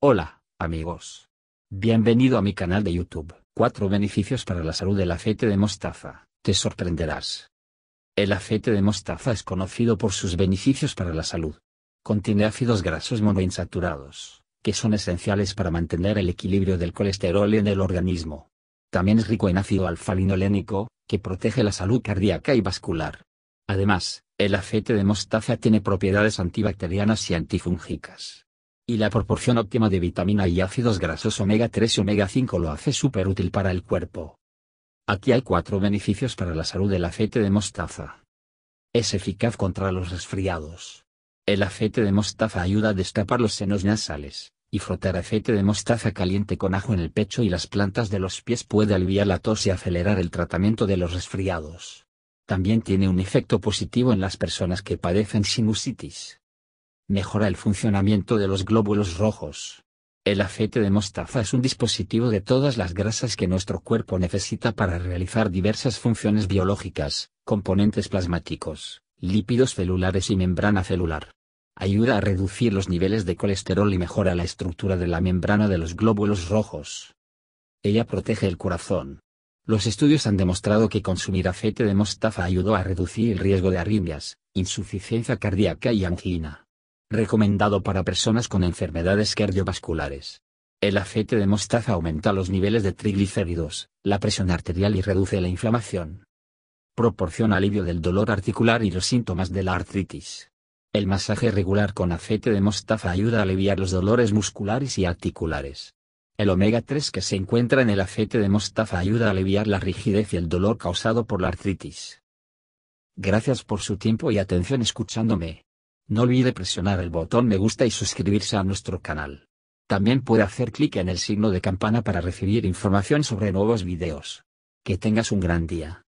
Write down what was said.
Hola, amigos. Bienvenido a mi canal de YouTube. 4 beneficios para la salud del aceite de mostaza. Te sorprenderás. El aceite de mostaza es conocido por sus beneficios para la salud. Contiene ácidos grasos monoinsaturados, que son esenciales para mantener el equilibrio del colesterol en el organismo. También es rico en ácido alfa-linolénico, que protege la salud cardíaca y vascular. Además, el aceite de mostaza tiene propiedades antibacterianas y antifúngicas y la proporción óptima de vitamina y ácidos grasos omega 3 y omega 5 lo hace súper útil para el cuerpo. Aquí hay cuatro beneficios para la salud del aceite de mostaza. Es eficaz contra los resfriados. El aceite de mostaza ayuda a destapar los senos nasales, y frotar aceite de mostaza caliente con ajo en el pecho y las plantas de los pies puede aliviar la tos y acelerar el tratamiento de los resfriados. También tiene un efecto positivo en las personas que padecen sinusitis mejora el funcionamiento de los glóbulos rojos. El aceite de mostaza es un dispositivo de todas las grasas que nuestro cuerpo necesita para realizar diversas funciones biológicas, componentes plasmáticos, lípidos celulares y membrana celular. Ayuda a reducir los niveles de colesterol y mejora la estructura de la membrana de los glóbulos rojos. Ella protege el corazón. Los estudios han demostrado que consumir aceite de mostaza ayudó a reducir el riesgo de arritmias, insuficiencia cardíaca y angina. Recomendado para personas con enfermedades cardiovasculares. El aceite de mostaza aumenta los niveles de triglicéridos, la presión arterial y reduce la inflamación. Proporciona alivio del dolor articular y los síntomas de la artritis. El masaje regular con aceite de mostaza ayuda a aliviar los dolores musculares y articulares. El omega 3 que se encuentra en el aceite de mostaza ayuda a aliviar la rigidez y el dolor causado por la artritis. Gracias por su tiempo y atención escuchándome. No olvide presionar el botón me gusta y suscribirse a nuestro canal. También puede hacer clic en el signo de campana para recibir información sobre nuevos videos. Que tengas un gran día.